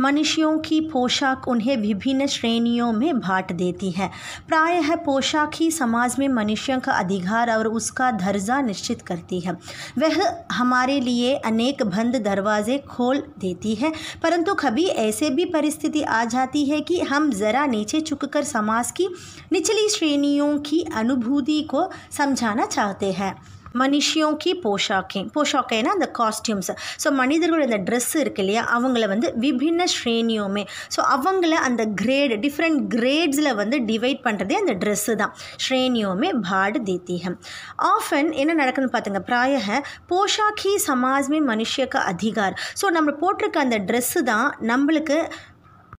मनुष्यों की पोशाक उन्हें विभिन्न श्रेणियों में बांट देती है प्रायः पोशाक ही समाज में मनुष्यों का अधिकार और उसका दर्जा निश्चित करती है वह हमारे लिए अनेक बंद दरवाजे खोल देती है परंतु कभी ऐसे भी परिस्थिति आ जाती है कि हम ज़रा नीचे झुककर समाज की निचली श्रेणियों की अनुभूति को समझाना चाहते हैं மனுஷியோ கி போஷாக்கேன் போஷாக்கேனா அந்த காஸ்டியூம்ஸ் ஸோ மனிதர்களோட அந்த ட்ரெஸ் இருக்கு இல்லையா அவங்கள வந்து விபின்ன ஸ்ரேணியுமே ஸோ அவங்கள அந்த கிரேடு டிஃப்ரெண்ட் கிரேட்ஸில் வந்து டிவைட் பண்ணுறதே அந்த ட்ரெஸ்ஸு தான் ஸ்ரேணியுமே பாடு தேத்திகம் ஆஃபன் என்ன நடக்குதுன்னு பார்த்துங்க பிராய போஷாக்கி சமாஜ்மே மனுஷியக்கு அதிகார் ஸோ நம்ம போட்டிருக்க அந்த ட்ரெஸ்ஸு தான் நம்மளுக்கு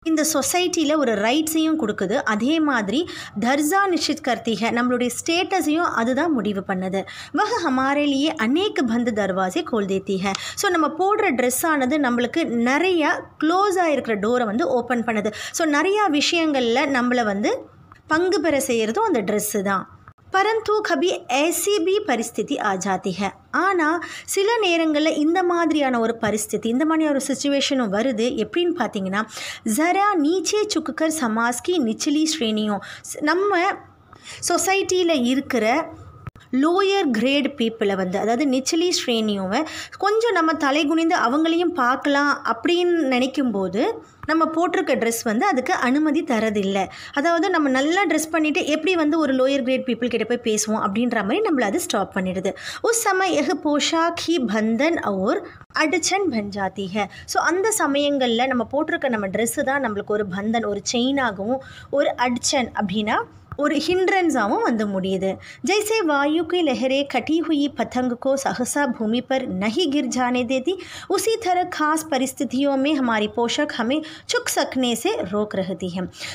இந்த சொசைட்டியில் ஒரு ரைட்ஸையும் கொடுக்குது அதே மாதிரி தர்ஜா நிஷித் கர்த்திக நம்மளுடைய ஸ்டேட்டஸையும் அதுதான் முடிவு பண்ணுது வக ஹமாரேலியே அநேக பந்து தர்வாசை கோல் தேத்திக ஸோ நம்ம போடுற ட்ரெஸ் ஆனது நம்மளுக்கு நிறையா க்ளோஸாக இருக்கிற டோரை வந்து ஓப்பன் பண்ணுது ஸோ நிறையா விஷயங்களில் நம்மளை வந்து பங்கு பெற செய்கிறதும் அந்த ட்ரெஸ்ஸு தான் பரந்து கபி ऐसी भी परिस्थिति आ ஆனால் சில நேரங்களில் இந்த மாதிரியான ஒரு பரிஸ்திதி இந்த மாதிரியான ஒரு சுச்சுவேஷனும் வருது எப்படின்னு பார்த்தீங்கன்னா ஜரா நீச்சே சுக்குக்கர் சமாஸ்கி நிச்சிலி ஸ்ரேணியும் நம்ம சொசைட்டியில் இருக்கிற லோயர் கிரேட் பீப்புளை வந்து அதாவது நிச்சலி ஸ்ரேணியோவை கொஞ்சம் நம்ம தலைகுனிந்து அவங்களையும் பார்க்கலாம் அப்படின்னு நினைக்கும்போது நம்ம போட்டிருக்க ட்ரெஸ் வந்து அதுக்கு அனுமதி தரதில்லை அதாவது நம்ம நல்லா ட்ரெஸ் பண்ணிவிட்டு எப்படி வந்து ஒரு லோயர் கிரேட் பீப்புள் கிட்ட போய் பேசுவோம் அப்படின்ற மாதிரி நம்மளை அது ஸ்டாப் பண்ணிடுது உஸ் சமய எஹு போஷாக் ஹி பந்தன் அவர் அடிச்சன் பஞ்சாத்திக ஸோ அந்த சமயங்களில் நம்ம போட்டிருக்க நம்ம ட்ரெஸ்ஸு தான் நம்மளுக்கு ஒரு பந்தன் ஒரு செயினாகவும் ஒரு அடிச்சன் அப்படின்னா ஒரு ஹிண்ட்ரன்ஸாகவும் வந்து முடியுது ஜெய்சே வாயு கி லெஹரே கட்டி ஹுயி கோ சஹசா பூமி பர் நகி கிர் ஜானே தேதி உசி தர காஸ் பரிஸ்தியோ ஹமாரி போஷக் ஹமே சுக் சக்னே சே ரோக் ரகதி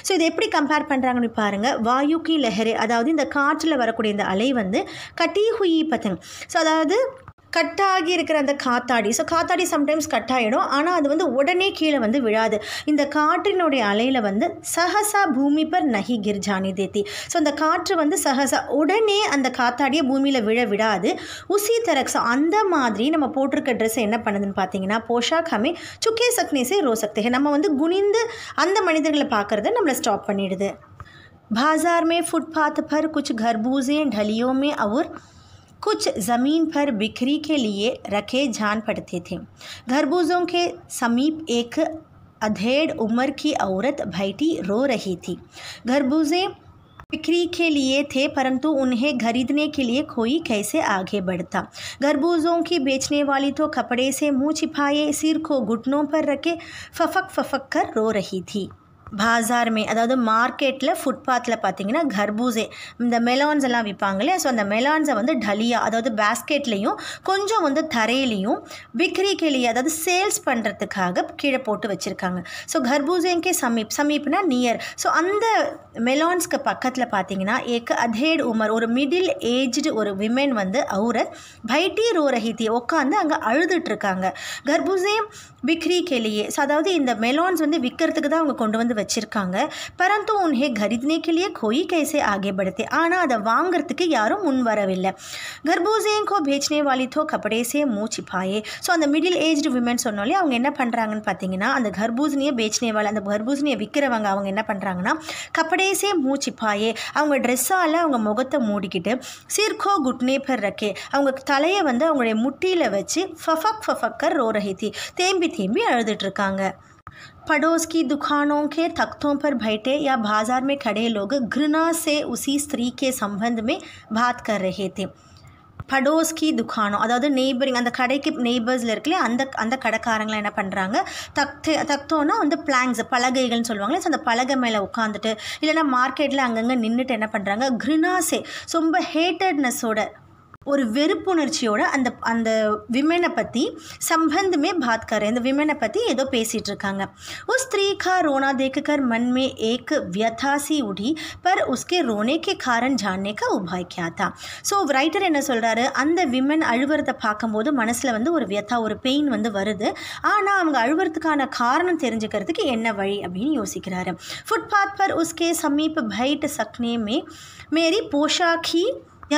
ஸோ இதை எப்படி கம்பேர் பண்ணுறாங்கன்னு பாருங்கள் வாயு கி லெஹரே அதாவது இந்த காற்றில் வரக்கூடிய இந்த அலை வந்து கட்டி ஹுயி பத்தங்க ஸோ அதாவது கட் ஆகி இருக்கிற அந்த காத்தாடி ஸோ காத்தாடி சம்டைம்ஸ் கட் ஆகிடும் ஆனால் அது வந்து உடனே கீழே வந்து விழாது இந்த காற்றினுடைய அலையில் வந்து சஹசா பூமி பர் நகி கிர்ஜானி தேத்தி ஸோ அந்த காற்று வந்து சஹசா உடனே அந்த காத்தாடியை பூமியில் விழ விடாது உசி தரக்ஸ் அந்த மாதிரி நம்ம போட்டிருக்க ட்ரெஸ் என்ன பண்ணுதுன்னு பார்த்தீங்கன்னா போஷாக் ஹமே சுக்கே சக்னேசே ரோ சக்தே நம்ம வந்து குனிந்து அந்த மனிதர்களை பார்க்குறத நம்மளை ஸ்டாப் பண்ணிடுது बाजार में फुटपाथ पर कुछ டலியோமே ढलियों कुछ ज़मीन पर बिक्री के लिए रखे जान पड़ते थे घरबूजों के समीप एक अधेड़ उम्र की औरत भैटी रो रही थी घरबूजे बिक्री के लिए थे परंतु उन्हें खरीदने के लिए कोई कैसे आगे बढ़ता घरबूजों की बेचने वाली तो कपड़े से मुंह छिपाए सिर को घुटनों पर रखे फफक फफक कर रो रही थी பாசார் மே அதாவது மார்க்கெட்டில் ஃபுட்பாத்தில் பார்த்தீங்கன்னா கர்பூசே இந்த மெலான்ஸ் எல்லாம் விற்பாங்களே ஸோ அந்த மெலான்ஸை வந்து டலியா அதாவது பேஸ்கெட்லேயும் கொஞ்சம் வந்து தரையிலையும் விக்ரி கிளியே அதாவது சேல்ஸ் பண்ணுறதுக்காக கீழே போட்டு வச்சுருக்காங்க ஸோ கர்பூசேங்கே சமீப் சமீப்னா நியர் ஸோ அந்த மெலான்ஸ்க்கு பக்கத்தில் பார்த்தீங்கன்னா ஏக்க அதேடு உமர் ஒரு மிடில் ஏஜ்டு ஒரு விமென் வந்து அவுரத் பைட்டி ரோரஹித்தி உட்காந்து அங்கே அழுதுட்ருக்காங்க கர்பூசே விக்ரி के ஸோ அதாவது இந்த மெலான்ஸ் வந்து விற்கிறதுக்கு தான் அவங்க கொண்டு வந்து வச்சுருக்காங்க பரந்து உன்ஹே खरीदने के लिए कोई कैसे ஆனால் அதை வாங்குறதுக்கு யாரும் முன் வரவில்லை கர்பூசேங்கோ பேச்சனே வாலித்தோ கபடேசே மூ சிப்பாயே ஸோ அந்த மிடில் ஏஜ்டு விமன் சொன்னாலே அவங்க என்ன பண்ணுறாங்கன்னு பார்த்தீங்கன்னா அந்த கர்பூசணியை பேச்சனே வாழ அந்த கர்பூசணியை விற்கிறவங்க அவங்க என்ன பண்ணுறாங்கன்னா கபடேசே மூ சிப்பாயே அவங்க ட்ரெஸ்ஸால் அவங்க முகத்தை மூடிக்கிட்டு சீர்கோ குட்னே ரக்கே அவங்க தலையை வந்து அவங்களுடைய முட்டியில் வச்சு ஃபஃபக் ஃபஃபக்கர் ரோரஹித்தி தேம்பி थे में अड़दिटिरकांग पड़ोस की தக்தோம் பர் பைட்டே யா बैठे या बाजार में खड़े लोग घृणा से उसी स्त्री के संबंध தே படோஸ்கி துகானோ அதாவது நெய்பரிங் அந்த கடைக்கு நெய்பர்ஸில் இருக்குல்லையே அந்த அந்த கடைக்காரங்களாம் என்ன பண்ணுறாங்க தக்தே தக்தோன்னா வந்து பிளாங்ஸ் பலகைகள்னு சொல்லுவாங்களே ஸோ அந்த பலகை மேலே உட்காந்துட்டு இல்லைன்னா மார்க்கெட்டில் அங்கங்கே நின்றுட்டு என்ன பண்ணுறாங்க கிருணாசே ரொம்ப ஹேட்டட்னஸோட ஒரு வெறுப்புணர்ச்சியோட அந்த அந்த விமனை பற்றி சம்பந்தமே பாத்கார் இந்த விமனை பற்றி ஏதோ பேசிகிட்டு இருக்காங்க உஸ் ஸ்திரீ கா ரோனா தேக்கர் மண்மே ஏக் வியதாசி உடி பர் உஸ்கே ரோனேக்கே காரன் ஜானேக்கா உபாய் கியாத்தா ஸோ ரைட்டர் என்ன சொல்கிறாரு அந்த விமன் அழுவுறதை பார்க்கும்போது மனசில் வந்து ஒரு வியத்தா ஒரு பெயின் வந்து வருது ஆனால் அவங்க அழுவுறதுக்கான காரணம் தெரிஞ்சுக்கிறதுக்கு என்ன வழி அப்படின்னு யோசிக்கிறாரு ஃபுட்பாத் பர் உஸ்கே சமீப் பைட் சக்னே மே மேரி போஷாக்கி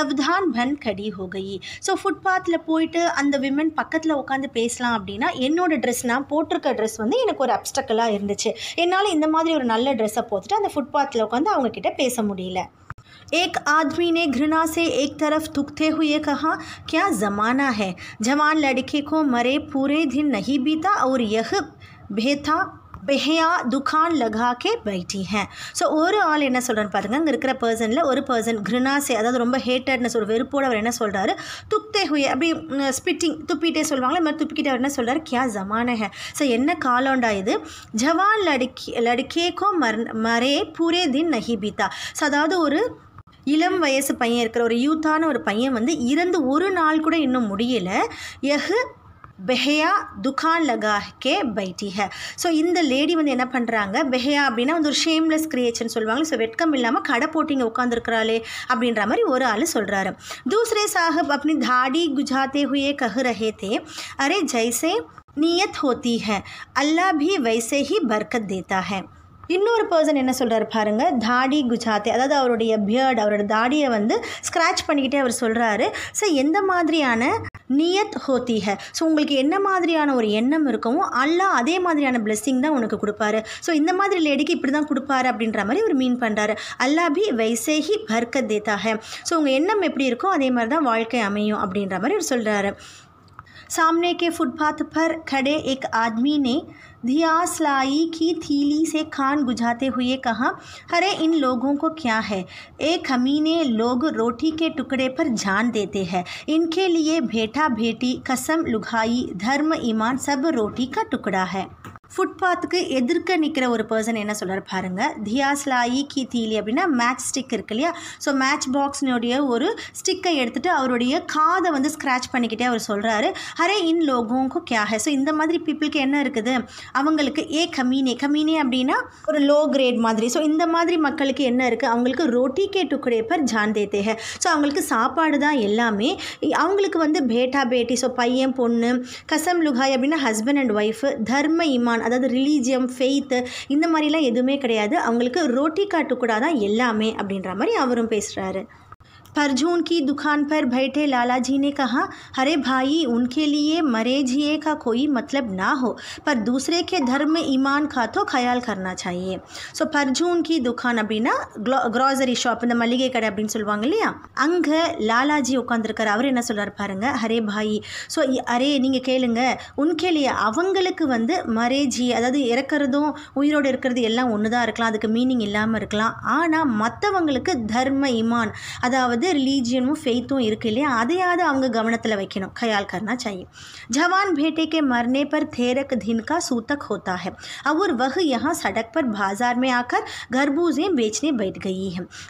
எவ்தான் பன் கடி ஹோகயி ஸோ ஃபுட்பாத்தில் போயிட்டு அந்த விமன் பக்கத்தில் உட்காந்து பேசலாம் அப்படின்னா என்னோடய ட்ரெஸ் நான் போட்டிருக்க ட்ரெஸ் வந்து எனக்கு ஒரு அப்டக்கலாக இருந்துச்சு என்னால் இந்த மாதிரி ஒரு நல்ல ட்ரெஸ்ஸை போட்டுட்டு அந்த ஃபுட்பாத்தில் உட்காந்து அவங்கக்கிட்ட பேச முடியல एक आदमी ने घृणा से एक तरफ थुकते हुए कहा क्या ज़माना है जवान लड़के को मरे पूरे दिन नहीं बीता और यह बेथा பெஹையா துகான் லகாக்கே பைட்டி ஹேன் ஸோ ஒரு ஆள் என்ன சொல்கிறான்னு பாருங்கள் அங்கே இருக்கிற பர்சனில் ஒரு பர்சன் கிருனாசே அதாவது ரொம்ப ஹேட்டட்னு சொல்கிற வெறுப்போடு அவர் என்ன சொல்கிறாரு துப்தே ஹுய அப்படி ஸ்பிட்டிங் துப்பிட்டே சொல்லுவாங்களே மாதிரி துப்பிக்கிட்டு அவர் என்ன சொல்கிறார் கியா ஜமான ஹே ஸோ என்ன காலோண்டா இது ஜவான் லடுக்கி லடுக்கேக்கோ மர் மரே பூரே தின் நஹிபிதா ஸோ அதாவது ஒரு இளம் வயசு பையன் இருக்கிற ஒரு யூத்தான ஒரு பையன் வந்து இறந்து ஒரு நாள் கூட இன்னும் முடியலை எஹு பெஹையா துகான் லகா கே பைட்டி ஹே ஸோ இந்த லேடி வந்து என்ன பண்ணுறாங்க பெஹையா அப்படின்னா வந்து ஒரு ஷேம்லெஸ் கிரியேச்சன் சொல்லுவாங்க ஸோ வெட்கம் இல்லாமல் கடை போட்டு இங்கே உட்காந்துருக்கிறாளே அப்படின்ற மாதிரி ஒரு ஆள் சொல்கிறாரு தூசரே சாஹப் அப்படி தாடி குஜாத்தே ஹுயே கஹு ரஹே தே அரே ஜைசே நீயத் ஹோத்தி ஹே அல்லா பி வைசே ஹி பர்கத் தேத்தா ஹே இன்னொரு பர்சன் என்ன சொல்கிறார் பாருங்கள் தாடி குஜாத்தே அதாவது அவருடைய பியர்ட் அவரோட தாடியை வந்து ஸ்க்ராச் பண்ணிக்கிட்டே அவர் சொல்கிறாரு ஸோ எந்த மாதிரியான நியத் ஹோத்தி ஹே ஸோ உங்களுக்கு என்ன மாதிரியான ஒரு எண்ணம் இருக்கவும் அல்லா அதே மாதிரியான பிளெஸ்ஸிங் தான் உனக்கு கொடுப்பாரு ஸோ இந்த மாதிரி லேடிக்கு இப்படி தான் கொடுப்பாரு அப்படின்ற மாதிரி ஒரு மீன் பண்ணுறாரு அல்லா பி வைசேகி பர்க்கத் தேத்தா ஸோ உங்கள் எண்ணம் எப்படி இருக்கோ அதே மாதிரி தான் வாழ்க்கை அமையும் அப்படின்ற மாதிரி அவர் சொல்கிறாரு சாம்னே கே ஃபுட்பாத் பர் கடே எக் आदमी धियासलाई की थीली से खान गुझाते हुए कहा अरे इन लोगों को क्या है एक हमीने लोग रोटी के टुकड़े पर जान देते हैं इनके लिए भेटा भेटी कसम लुघाई धर्म ईमान सब रोटी का टुकड़ा है ஃபுட்பாத்துக்கு எதிர்க்க நிற்கிற ஒரு பர்சன் என்ன சொல்கிறார் பாருங்கள் தியாஸ் லாயி கி தீலி அப்படின்னா மேட்ச் ஸ்டிக் இருக்கு இல்லையா ஸோ மேட்ச் பாக்ஸினுடைய ஒரு ஸ்டிக்கை எடுத்துகிட்டு அவருடைய காதை வந்து ஸ்க்ராச் பண்ணிக்கிட்டே அவர் சொல்கிறாரு ஹரே இன் லோகோங்கோ கியா ஹே ஸோ இந்த மாதிரி பீப்புளுக்கு என்ன இருக்குது அவங்களுக்கு ஏ கமீனே கமீனே அப்படின்னா ஒரு லோ கிரேட் மாதிரி ஸோ இந்த மாதிரி மக்களுக்கு என்ன இருக்குது அவங்களுக்கு ரோட்டி கே டுக்கடே பர் ஜான் தேத்தேக ஸோ அவங்களுக்கு சாப்பாடு தான் எல்லாமே அவங்களுக்கு வந்து பேட்டா பேட்டி ஸோ பையன் பொண்ணு கசம் லுகாய் அப்படின்னா ஹஸ்பண்ட் அண்ட் ஒய்ஃபு தர்ம இமான் ரிலிஜியன் அதாவது ரிலீஜியம் ஃபெய்த்து இந்த மாதிரிலாம் எதுவுமே கிடையாது அவங்களுக்கு ரோட்டி காட்டுக்கூடா தான் எல்லாமே அப்படின்ற மாதிரி அவரும் பேசுகிறாரு परझून की दुकान पर बैठे लाला जी ने कहा अरे भाई उनके लिए मरे जिए का कोई मतलब ना हो पर दूसरे के धर्म में ईमान का तो ख्याल करना चाहिए ஸோ பர்ஜூன் கி துக்கான் அப்படின்னா க்ளோ க்ராசரி ஷாப் இந்த மளிகை கடை அப்படின்னு சொல்லுவாங்க இல்லையா அங்கே லாலாஜி உட்காந்துருக்கார் அவர் என்ன சொல்கிறார் பாருங்க ஹரே பாய் ஸோ அரே நீங்கள் கேளுங்க உன்கேலிய அவங்களுக்கு வந்து மரேஜி அதாவது இறக்குறதும் உயிரோடு இருக்கிறது எல்லாம் ஒன்று தான் இருக்கலாம் அதுக்கு மீனிங் இல்லாமல் இருக்கலாம் ஆனால் மற்றவங்களுக்கு தர்ம இமான் அதாவது அதாவது ரிலீஜியனும் ஃபெய்த்தும் இருக்கு இல்லையா அதையாவது அவங்க கவனத்தில் வைக்கணும் கையால் கர்னா चाहिए ஜவான் बेटे के பர் தேரக் தின்கா சூத்தக் ஹோத்தா सूतक அவர் வகு யஹா சடக் பர் பாசார் மே ஆக்கர் में பேச்சினே खरबूजे बेचने बैठ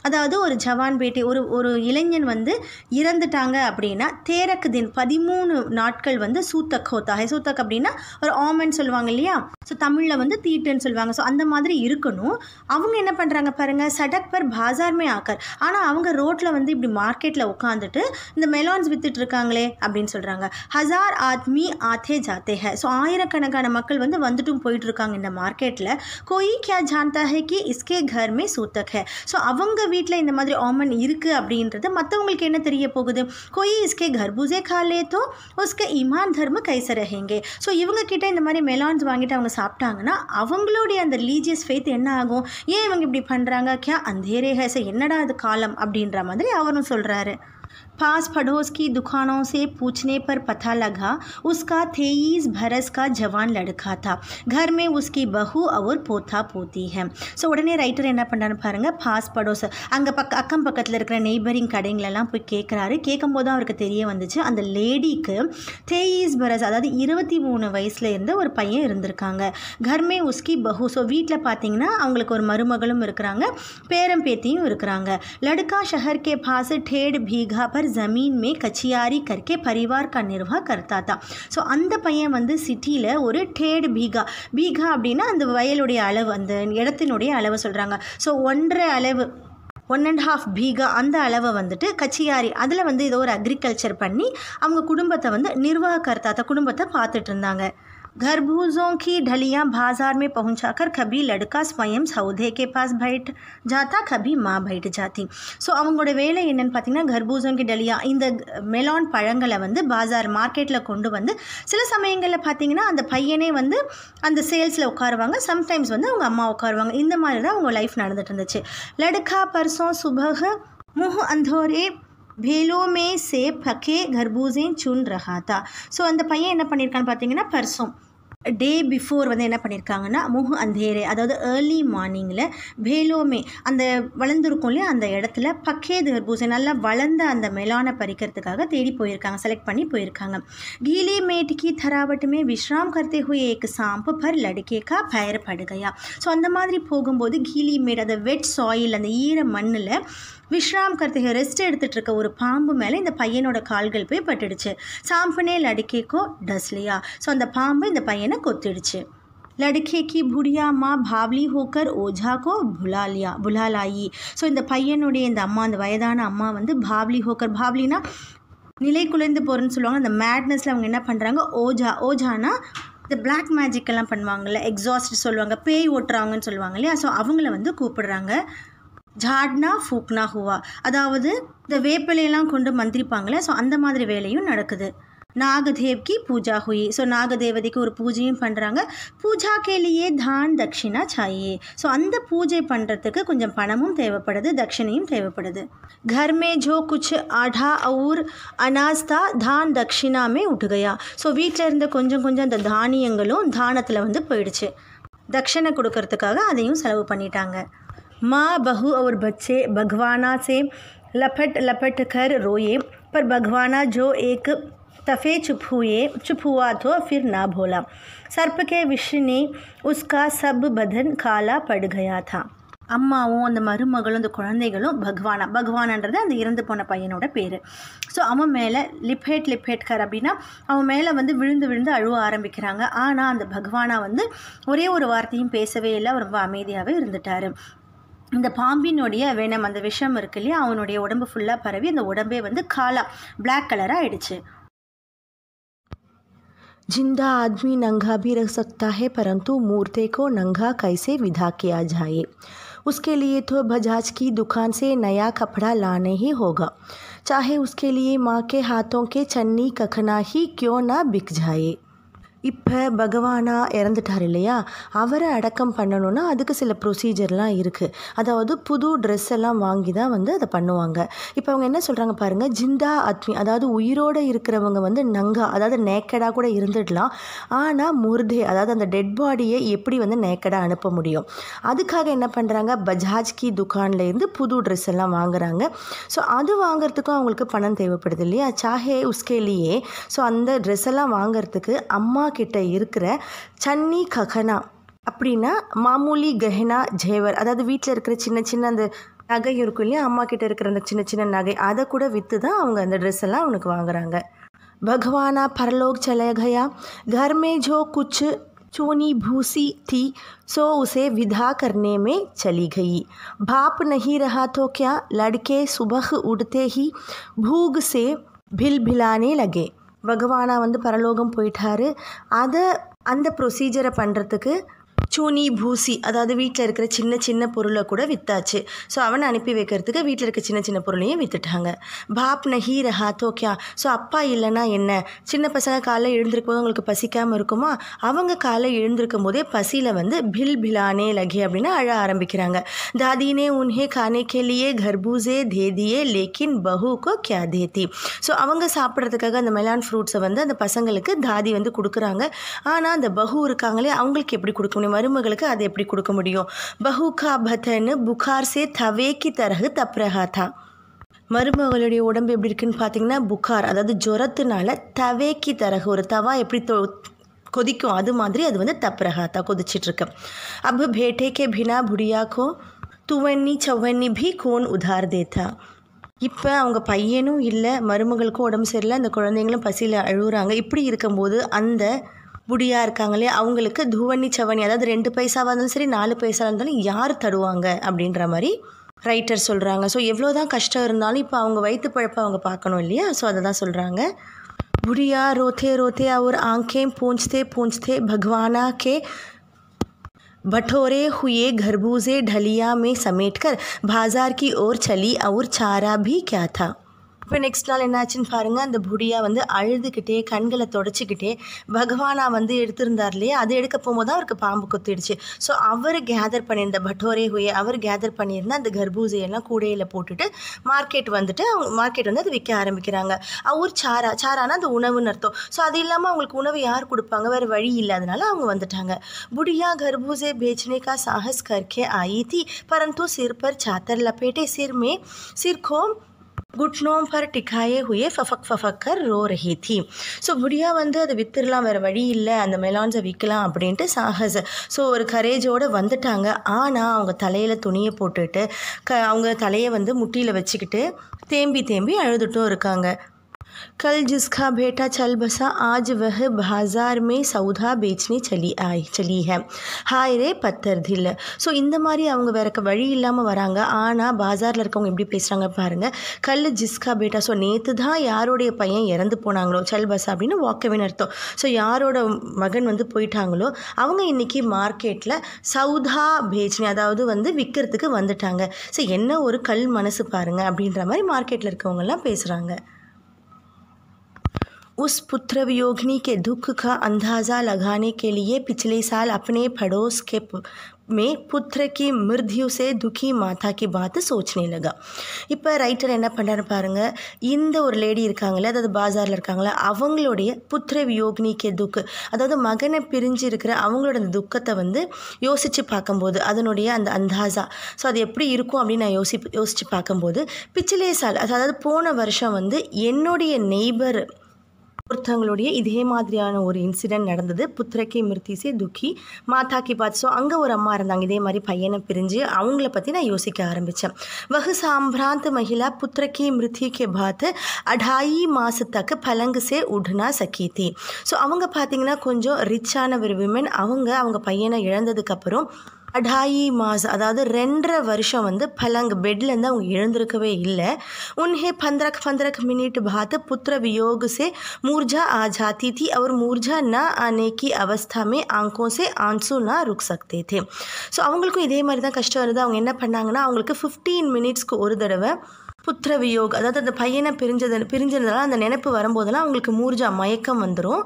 அதாவது ஒரு ஜவான் பேட்டை ஒரு ஒரு இளைஞன் வந்து இறந்துட்டாங்க அப்படின்னா தேரக்கு தின் பதிமூணு நாட்கள் வந்து சூத்தக் ஹோத்தாகை சூத்தக் அப்படின்னா ஒரு ஆமன் சொல்லுவாங்க இல்லையா ஸோ தமிழில் வந்து தீட்டுன்னு சொல்லுவாங்க ஸோ அந்த மாதிரி இருக்கணும் அவங்க என்ன பண்ணுறாங்க பாருங்கள் சடக் பர் பாசார்மே ஆக்கர் ஆனால் அவங்க ரோட்டில் வந்து இப்படி மார்க்கெட்டில் உட்காந்துட்டு இந்த மெலான்ஸ் இருக்காங்களே அப்படின்னு சொல்கிறாங்க ஹசார் ஆத்மி ஆத்தே ஜாத்தே ஸோ ஆயிரக்கணக்கான மக்கள் வந்து வந்துட்டும் போயிட்டுருக்காங்க இந்த மார்க்கெட்டில் கோயி கே ஜான்தா ஹே கி இஸ்கே கர் மே சூத்தக் ஹே ஸோ அவங்க வீட்டில் இந்த மாதிரி ஆமன் இருக்குது அப்படின்றது மற்றவங்களுக்கு என்ன தெரிய போகுது கோயி இஸ்கே கர்பூசே காலே தோ உஸ்கே ஈமான் தர்ம கைசரஹேங்கே ஸோ ஸோ கிட்ட இந்த மாதிரி மெலான்ஸ் வாங்கிட்டு அவங்க சாப்பிட்டாங்கன்னா அவங்களுடைய அந்த ரிலீஜியஸ் ஃபேத் என்ன ஆகும் ஏன் இவங்க இப்படி பண்ணுறாங்க கே அந்தேரே ஹே என்னடா அது காலம் அப்படின்ற மாதிரி அவர் ను సోల్్రారే पास पड़ोस की दुकानों से पूछने पर पता लगा उसका थेईस बरस का जवान लड़का था घर में उसकी बहू और पोथा पोती हैं सो उडने राइटर ये ना பண்ணা น பாருங்க पास पड़ोस अंगपक अக்கம் பக்கத்துல இருக்கிற ネイ பரிங் கடைகள் எல்லாம் போய் கேக்குறாரு கேக்கும்போது அவர்க்கதெரிய வந்துச்சு அந்த லேடிக்கு थेईस बरस அதாவது 23 வயசுல இருந்த ஒரு பையன் இருந்திருக்காங்க घर में उसकी बहू சோ வீட்ல பாத்தீங்கனா அவங்களுக்கு ஒரு மருமகளும் இருக்காங்க பேறம்பேட்டியும் இருக்காங்க लड़का शहर के पास ठेड़ भीघा पर ஜமீன் மே கச்சியாரி करके பரிவார் கா निर्वाह करता ஸோ அந்த பையன் வந்து சிட்டியில் ஒரு டேடு பீகா பீகா அப்படின்னா அந்த வயலுடைய அளவு அந்த இடத்தினுடைய அளவு சொல்கிறாங்க ஸோ ஒன்றரை அளவு ஒன் அண்ட் ஹாஃப் பீகா அந்த அளவை வந்துட்டு கச்சியாரி அதில் வந்து ஏதோ ஒரு அக்ரிகல்ச்சர் பண்ணி அவங்க குடும்பத்தை வந்து நிர்வாக கர்த்தாத்த குடும்பத்தை பார்த்துட்டு இருந்தாங்க घरभूजों की ढलियां बाजार में पहुंचाकर कभी लड़का स्वयं सौदे के पास बैठ जाता कभी माँ बैठ जाती ஸோ அவங்களோட வேலை என்னென்னு பார்த்தீங்கன்னா கர்பூசங்கி டலியா இந்த மெலான் பழங்களை வந்து பாஜார் மார்க்கெட்டில் கொண்டு வந்து சில சமயங்களில் பார்த்தீங்கன்னா அந்த பையனே வந்து அந்த சேல்ஸில் உட்காருவாங்க சம்டைம்ஸ் வந்து அவங்க அம்மா உட்காருவாங்க இந்த மாதிரி தான் அவங்க லைஃப் நடந்துட்டு இருந்துச்சு லடுக்கா பர்சோ சுபக முஹ் அந்தோரே भेलों சே से पके சுன் चुन ஸோ அந்த பையன் என்ன பண்ணியிருக்கான்னு பார்த்தீங்கன்னா பர்சும் டே பிஃபோர் வந்து என்ன பண்ணியிருக்காங்கன்னா முக அந்தேரே அதாவது ஏர்லி மார்னிங்கில் வேலோமே அந்த வளர்ந்துருக்கும் இல்லையா அந்த இடத்துல பக்கே தர்பூசை நல்லா வளர்ந்த அந்த மெலானை பறிக்கிறதுக்காக தேடி போயிருக்காங்க செலக்ட் பண்ணி போயிருக்காங்க கீலி மேட்டுக்கு தராவட்டுமே விஷ்ராம் கர்த்தே ஹுயே ஏக்கு சாம்பு பர் லடுக்கேக்கா பயிரப்படுகையா ஸோ அந்த மாதிரி போகும்போது கீலி மேட் அந்த வெட் சாயில் அந்த ஈர மண்ணில் விஷ்ராம் கார்த்திகை ரெஸ்ட் எடுத்துகிட்டு இருக்க ஒரு பாம்பு மேலே இந்த பையனோட கால்கள் போய் பட்டுடுச்சு சாம்பனே லடுக்கேக்கோ டஸ்லியா ஸோ அந்த பாம்பு இந்த பையனை கொத்திடுச்சு லடுக்கே கி புடியா அம்மா பாவ்லி ஹோக்கர் ஓஜாக்கோ புலாலியா புலாலாயி ஸோ இந்த பையனுடைய இந்த அம்மா அந்த வயதான அம்மா வந்து பாவ்லி ஹோக்கர் பாவ்லினா நிலை குலைந்து போகிறேன்னு சொல்லுவாங்க அந்த மேட்னஸில் அவங்க என்ன பண்ணுறாங்க ஓஜா ஓஜானா இந்த பிளாக் மேஜிக்கெல்லாம் பண்ணுவாங்கள்ல எக்ஸாஸ்ட் சொல்லுவாங்க பேய் ஓட்டுறவங்கன்னு சொல்லுவாங்க இல்லையா ஸோ அவங்கள வந்து கூப்பிடுறாங்க ஜாட்னா ஃபூக்னா ஹுவா அதாவது இந்த வேப்பிலையெல்லாம் கொண்டு மந்திரிப்பாங்களே ஸோ அந்த மாதிரி வேலையும் நடக்குது நாகதேவ்கி பூஜா ஹுயி ஸோ நாகதேவதைக்கு ஒரு பூஜையும் பண்ணுறாங்க பூஜா கேலியே தான் தட்சிணா சாயே ஸோ அந்த பூஜை பண்ணுறதுக்கு கொஞ்சம் பணமும் தேவைப்படுது தட்சிணையும் தேவைப்படுது கர்மே ஜோ குச் அடா அவுர் அனாஸ்தா தான் தட்சிணாமே உட்டுகையா ஸோ வீட்டில் இருந்த கொஞ்சம் கொஞ்சம் அந்த தானியங்களும் தானத்தில் வந்து போயிடுச்சு தட்சிணை கொடுக்கறதுக்காக அதையும் செலவு பண்ணிட்டாங்க माँ बहु और बच्चे भगवाना से लपट लपट कर रोए पर भगवाना जो एक तफे चुप हुए चुप हुआ तो फिर ना भोला सर्प के विष ने उसका सब बदन काला पड़ गया था அம்மாவும் அந்த மருமகளும் அந்த குழந்தைகளும் பகவானா பகவானன்றது அந்த இறந்து போன பையனோட பேர் ஸோ அவன் மேலே லிப்ஹேட் லிப்ஹேட்கர் அப்படின்னா அவன் மேலே வந்து விழுந்து விழுந்து அழுவ ஆரம்பிக்கிறாங்க ஆனால் அந்த பகவானா வந்து ஒரே ஒரு வார்த்தையும் பேசவே இல்லை ரொம்ப அமைதியாகவே இருந்துட்டார் இந்த பாம்பினுடைய வேணம் அந்த விஷம் இருக்கு இல்லையா அவனுடைய உடம்பு ஃபுல்லாக பரவி அந்த உடம்பே வந்து காலா பிளாக் கலராக ஆயிடுச்சு जिंदा आदमी नंगा भी रह सकता है परंतु मूर्ते को नंगा कैसे विधा किया जाए उसके लिए तो बजाज की दुकान से नया कपड़ा लाने ही होगा चाहे उसके लिए माँ के हाथों के चन्नी कखना ही क्यों ना बिक जाए இப்போ பகவானாக இறந்துட்டார் இல்லையா அவரை அடக்கம் பண்ணணும்னா அதுக்கு சில ப்ரொசீஜர்லாம் இருக்குது அதாவது புது ட்ரெஸ் எல்லாம் வாங்கி தான் வந்து அதை பண்ணுவாங்க இப்போ அவங்க என்ன சொல்கிறாங்க பாருங்கள் ஜிந்தா அத்மி அதாவது உயிரோடு இருக்கிறவங்க வந்து நங்கா அதாவது நேக்கடாக கூட இருந்துடலாம் ஆனால் முர்தே அதாவது அந்த டெட் பாடியை எப்படி வந்து நேக்கடாக அனுப்ப முடியும் அதுக்காக என்ன பண்ணுறாங்க பஜாஜ் கி துக்கான்லேருந்து புது ட்ரெஸ் எல்லாம் வாங்குறாங்க ஸோ அது வாங்குறதுக்கும் அவங்களுக்கு பணம் தேவைப்படுது இல்லையா சாஹே உஸ்கேலியே ஸோ அந்த ட்ரெஸ் எல்லாம் வாங்குறதுக்கு அம்மா கிட்ட இருக்கிற சன்னி ககனா அப்படின்னா மாமூலி கஹனா ஜேவர் அதாவது வீட்டில் இருக்கிற சின்ன சின்ன அந்த நகை இருக்கும் இல்லையா அம்மா கிட்ட இருக்கிற அந்த சின்ன சின்ன நகை அதை கூட விற்று தான் அவங்க அந்த ட்ரெஸ் எல்லாம் அவனுக்கு வாங்குறாங்க பகவானா பரலோக் சலகையா கர்மே ஜோ குச்சு சூனி பூசி தி சோ உசே விதா கர்ணேமே சலிகை பாப் गई भाप नहीं रहा तो क्या लड़के सुबह பில் பிலானே லகே பகவானாக வந்து பரலோகம் போயிட்டார் அதை அந்த ப்ரொசீஜரை பண்ணுறதுக்கு சூனி பூசி அதாவது வீட்டில் இருக்கிற சின்ன சின்ன பொருளை கூட விற்றாச்சு ஸோ அவனை அனுப்பி வைக்கிறதுக்கு வீட்டில் இருக்க சின்ன சின்ன பொருளையும் விற்றுட்டாங்க பாப் நஹி ரஹா தோக்கியா ஸோ அப்பா இல்லைன்னா என்ன சின்ன பசங்க காலைல எழுந்திருக்கும் போது அவங்களுக்கு பசிக்காமல் இருக்குமா அவங்க காலை எழுந்திருக்கும் போதே பசியில் வந்து பில் பிலானே லகே அப்படின்னு அழ ஆரம்பிக்கிறாங்க தாதினே உன்ஹே கானே கேலியே கர்பூசே தேதியே லேக்கின் பஹுக்கோ கியா தேதி ஸோ அவங்க சாப்பிட்றதுக்காக அந்த மெலான் ஃப்ரூட்ஸை வந்து அந்த பசங்களுக்கு தாதி வந்து கொடுக்குறாங்க ஆனால் அந்த பஹு இருக்காங்களே அவங்களுக்கு எப்படி கொடுக்க முடியும் மருமகளுக்கு அதை எப்படி கொடுக்க முடியும் பஹுகா பதன்னு சே தவேக்கி தரகு தப்ரஹா மருமகளுடைய உடம்பு எப்படி இருக்குன்னு பார்த்தீங்கன்னா புகார் அதாவது ஜுரத்துனால தவேக்கி தரகு ஒரு தவா எப்படி தொ கொதிக்கும் அது மாதிரி அது வந்து தப்ரஹாத்தா கொதிச்சிட்ருக்கு அப் பேட்டேக்கே பினா புடியாக்கும் துவன்னி சவ்வன்னி பி கோன் உதார் தேத்தா இப்போ அவங்க பையனும் இல்லை மருமகளுக்கும் உடம்பு சரியில்லை அந்த குழந்தைங்களும் பசியில் அழுகுறாங்க இப்படி இருக்கும்போது அந்த புடியாக இருக்காங்க இல்லையா அவங்களுக்கு துவனி செவனி அதாவது ரெண்டு பைசாவாக இருந்தாலும் சரி நாலு பைசாவாக இருந்தாலும் யார் தருவாங்க அப்படின்ற மாதிரி ரைட்டர் சொல்கிறாங்க ஸோ எவ்வளோ தான் கஷ்டம் இருந்தாலும் இப்போ அவங்க வயிற்று பழப்பை அவங்க பார்க்கணும் இல்லையா ஸோ அதை தான் சொல்கிறாங்க बुढ़िया रोते रोते और आंखें पूंछते पूंछते भगवाना के भटोरे हुए घरबूजे ढलिया में समेटकर बाजार की ओर चली और चारा भी क्या था இப்போ நெக்ஸ்ட் நாள் என்னாச்சுன்னு பாருங்கள் அந்த புடியா வந்து அழுதுகிட்டே கண்களை தொடச்சிக்கிட்டே பகவானா வந்து எடுத்திருந்தார் இல்லையா அது எடுக்க போகும்போது தான் அவருக்கு பாம்பு கொத்திடுச்சு ஸோ அவர் கேதர் பண்ணியிருந்த பட்டோரே ஹுயே அவர் கேதர் பண்ணியிருந்த அந்த கர்பூசையெல்லாம் கூடையில் போட்டுட்டு மார்க்கெட் வந்துட்டு அவங்க மார்க்கெட் வந்து அது விற்க ஆரம்பிக்கிறாங்க அவர் சாரா சாரானா அந்த உணவுன்னு அர்த்தம் ஸோ அது இல்லாமல் அவங்களுக்கு உணவு யார் கொடுப்பாங்க வேறு வழி இல்லாதனால அவங்க வந்துட்டாங்க புடியா கர்பூசே பேச்சினேக்கா சாஹஸ் சாகஸ் கர்க்கே ஆயி தி பரந்தோ சிற்பர் சாத்தர் லப்பேட்டே சிறுமே சிற்கோம் குட்னோம் पर टिकाए ஹுயே ஃபஃபக் ஃபஃபக் कर ரோ रही ஸோ முடியா வந்து அதை வித்துடலாம் வேறு வழி இல்லை அந்த மெலான்ஸை விற்கலாம் அப்படின்ட்டு சாகஸ் ஸோ ஒரு கரேஜோடு வந்துட்டாங்க ஆனால் அவங்க தலையில் துணியை போட்டுட்டு க அவங்க தலையை வந்து முட்டியில் வச்சுக்கிட்டு தேம்பி தேம்பி அழுதுட்டும் இருக்காங்க कल जिसका बेटा चल बसा आज वह बाजार में சவுதா பேச்னி சலி ஆய் சலி ஹே ஹாய் ரே பத்தர் தில் ஸோ இந்த மாதிரி அவங்க வேற வழி இல்லாமல் வராங்க ஆனால் பாஜாரில் இருக்கவங்க எப்படி பேசுகிறாங்க பாருங்கள் கல் ஜிஸ்கா பேட்டா ஸோ நேற்று தான் யாரோடைய பையன் இறந்து போனாங்களோ சல்பஸ் அப்படின்னு வாக்கவேன்னு அர்த்தம் ஸோ யாரோட மகன் வந்து போயிட்டாங்களோ அவங்க இன்னைக்கு மார்க்கெட்டில் சவுதா பேச்னி அதாவது வந்து விற்கிறதுக்கு வந்துட்டாங்க ஸோ என்ன ஒரு கல் மனசு பாருங்கள் அப்படின்ற மாதிரி மார்க்கெட்டில் இருக்கவங்கெல்லாம் பேசுகிறாங்க उस पुत्र वियोगनी के दुख का अंदाज़ा लगाने के लिए पिछले साल अपने पड़ोस के மே புத்திரக்கு மிருத்யுசே துக்கி மாதாக்கி பார்த்து சோச்சனை லகா இப்போ ரைட்டர் என்ன பண்ணுறாரு பாருங்கள் இந்த ஒரு லேடி இருக்காங்களே அதாவது பாஜாரில் இருக்காங்களே அவங்களுடைய புத்திர வியோகினிக்கு துக்கு அதாவது மகனை பிரிஞ்சு இருக்கிற அவங்களோட அந்த துக்கத்தை வந்து யோசித்து பார்க்கும்போது அதனுடைய அந்த அந்தாசா ஸோ அது எப்படி இருக்கும் அப்படின்னு நான் யோசி யோசித்து பார்க்கும்போது பிச்சிலே சால் அதாவது போன வருஷம் வந்து என்னுடைய நெய்பர் ஒருத்தவங்களுடைய இதே மாதிரியான ஒரு இன்சிடென்ட் நடந்தது புத்திரக்கே மிருத்திசே துக்கி மாதா கி பாத் ஸோ அங்கே ஒரு அம்மா இருந்தாங்க இதே மாதிரி பையனை பிரிஞ்சு அவங்கள பற்றி நான் யோசிக்க ஆரம்பித்தேன் வகு சாம்பிராந்த் மகிழா புத்திரக்கே மிருத்தி கே அடாயி மாதத்தக்கு பலங்கு சே உடனா சக்கீத்தி ஸோ அவங்க பார்த்தீங்கன்னா கொஞ்சம் ரிச்சான ஒரு விமன் அவங்க அவங்க பையனை இழந்ததுக்கப்புறம் அடாயி மாஸ் அதாவது ரெண்டரை வருஷம் வந்து பலங்கு பெட்லேருந்து அவங்க எழுந்திருக்கவே இல்லை உன்ஹே பந்திரக் பந்திரக் மினிட் பார்த்து புத்திர விयोग से मूर्झा आ जाती थी और मूर्झा न आने की अवस्था में आंखों से आंसू ஸோ அவங்களுக்கும் இதே மாதிரி தான் கஷ்டம் வருது அவங்க என்ன பண்ணாங்கன்னா அவங்களுக்கு ஃபிஃப்டீன் மினிட்ஸ்க்கு ஒரு தடவை புத்திர வியோக் அதாவது அந்த பையனை பிரிஞ்சது பிரிஞ்சதுனால அந்த நினைப்பு வரும்போதெல்லாம் அவங்களுக்கு மூர்ஜா மயக்கம் வந்துடும்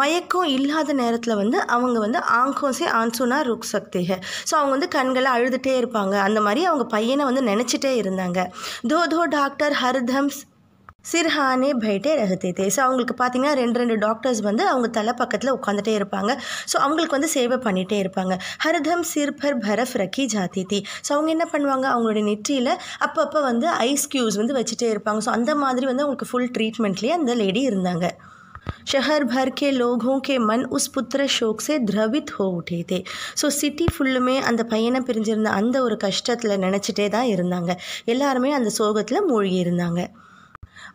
மயக்கம் இல்லாத நேரத்தில் வந்து அவங்க வந்து ஆங்கோசே ஆன்சுனா ருக் சக்திக ஸோ அவங்க வந்து கண்களை அழுதுகிட்டே இருப்பாங்க அந்த மாதிரி அவங்க பையனை வந்து நினச்சிட்டே இருந்தாங்க தோ தோ டாக்டர் ஹர்தம்ஸ் சிர்ஹானே பைட்டே ரகத்தேதே ஸோ அவங்களுக்கு பார்த்தீங்கன்னா ரெண்டு ரெண்டு டாக்டர்ஸ் வந்து அவங்க தலை பக்கத்தில் உட்காந்துட்டே இருப்பாங்க ஸோ அவங்களுக்கு வந்து சேவை பண்ணிகிட்டே இருப்பாங்க ஹர்தம் சிர்பர் பரஃப் ரக்கி ஜாத்தி தி ஸோ அவங்க என்ன பண்ணுவாங்க அவங்களுடைய நெற்றியில் அப்பப்போ வந்து ஐஸ் க்யூஸ் வந்து வச்சுட்டே இருப்பாங்க ஸோ அந்த மாதிரி வந்து அவங்களுக்கு ஃபுல் ட்ரீட்மெண்ட்லேயே அந்த லேடி இருந்தாங்க शहर भर के लोगों के मन உஸ் புத்திர ஷோக் சே திரவித் ஹோ உட்டேதே ஸோ சிட்டி ஃபுல்லுமே அந்த பையனை பிரிஞ்சிருந்த அந்த ஒரு கஷ்டத்தில் நினச்சிட்டே தான் இருந்தாங்க எல்லாருமே அந்த சோகத்தில் மூழ்கி இருந்தாங்க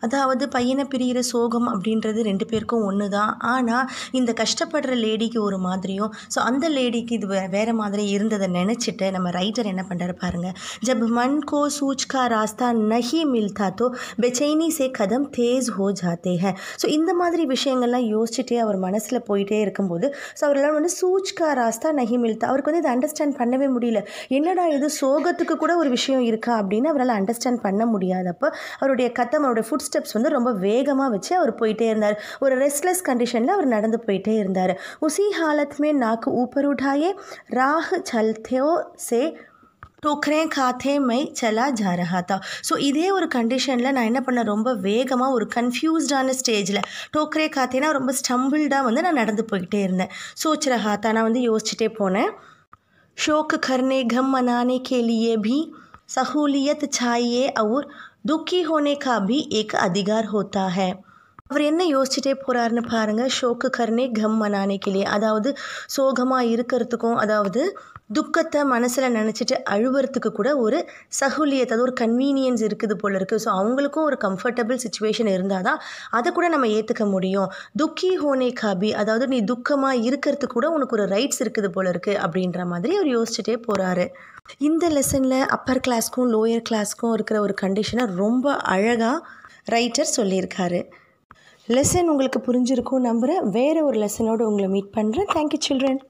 அதாவது பையனை பிரிகிற சோகம் அப்படின்றது ரெண்டு பேருக்கும் ஒன்று தான் ஆனால் இந்த கஷ்டப்படுற லேடிக்கு ஒரு மாதிரியும் ஸோ அந்த லேடிக்கு இது வே வேறு மாதிரி இருந்ததை நினச்சிட்டு நம்ம ரைட்டர் என்ன பண்ணுற பாருங்க ஜப் மன் கோ சூச்கா ராஸ்தா நஹி மில்தா தோ பெச்சைனி சே கதம் தேஸ் ஹோ ஜாத்தே ஹ ஸோ இந்த மாதிரி விஷயங்கள்லாம் யோசிச்சுட்டே அவர் மனசில் போயிட்டே இருக்கும்போது ஸோ அவரெல்லாம் வந்து சூச் ராஸ்தா நஹி மில்தா அவருக்கு வந்து இதை அண்டர்ஸ்டாண்ட் பண்ணவே முடியல என்னடா இது சோகத்துக்கு கூட ஒரு விஷயம் இருக்கா அப்படின்னு அவரால் அண்டர்ஸ்டாண்ட் பண்ண முடியாதப்போ அவருடைய கதம் அவருடைய ஃபுட் ஸ்டெப்ஸ் வந்து ரொம்ப வேகமாக வச்சு அவர் போயிட்டே இருந்தார் ஒரு ரெஸ்ட்லெஸ் கண்டிஷனில் அவர் நடந்து போயிட்டே இருந்தார் உசி ஹாலத்துமே நாக்கு ஊப்பர் உடாயே ராக சல்தேயோ சே டோக்ரே காத்தே மை சலா ஜாரஹாத்தா ஸோ இதே ஒரு கண்டிஷனில் நான் என்ன பண்ணேன் ரொம்ப வேகமாக ஒரு கன்ஃபியூஸ்டான ஸ்டேஜில் டோக்கரே காத்தேனா ரொம்ப ஸ்டம்பிள்டாக வந்து நான் நடந்து போய்கிட்டே இருந்தேன் சோச் ரஹா நான் வந்து யோசிச்சுட்டே போனேன் ஷோக்கு கர்னே கம் மனானே கேலியே பி சஹூலியத் சாயே அவுர் दुखी होने का भी एक अधिकार होता है அவர் என்ன யோசிச்சுட்டே போகிறாருன்னு பாருங்கள் ஷோக்கு கருணே கம் மனானே கிளியே அதாவது சோகமாக இருக்கிறதுக்கும் அதாவது துக்கத்தை மனசில் நினச்சிட்டு அழுவுறதுக்கு கூட ஒரு சகுலியத் அது ஒரு கன்வீனியன்ஸ் இருக்குது போல் இருக்குது ஸோ அவங்களுக்கும் ஒரு கம்ஃபர்டபுள் சுச்சுவேஷன் இருந்தால் தான் அதை கூட நம்ம ஏற்றுக்க முடியும் துக்கி ஹோனே காபி அதாவது நீ துக்கமாக இருக்கிறதுக்கு கூட உனக்கு ஒரு ரைட்ஸ் இருக்குது போல் இருக்குது அப்படின்ற மாதிரி அவர் யோசிச்சுட்டே போகிறாரு இந்த லெசனில் அப்பர் கிளாஸ்க்கும் லோயர் கிளாஸ்க்கும் இருக்கிற ஒரு கண்டிஷனை ரொம்ப அழகாக ரைட்டர் சொல்லியிருக்காரு லெசன் உங்களுக்கு புரிஞ்சிருக்கும் நம்புகிறேன் வேறு ஒரு லெசனோடு உங்களை மீட் பண்ணுறேன் தேங்க்யூ சில்ட்ரன்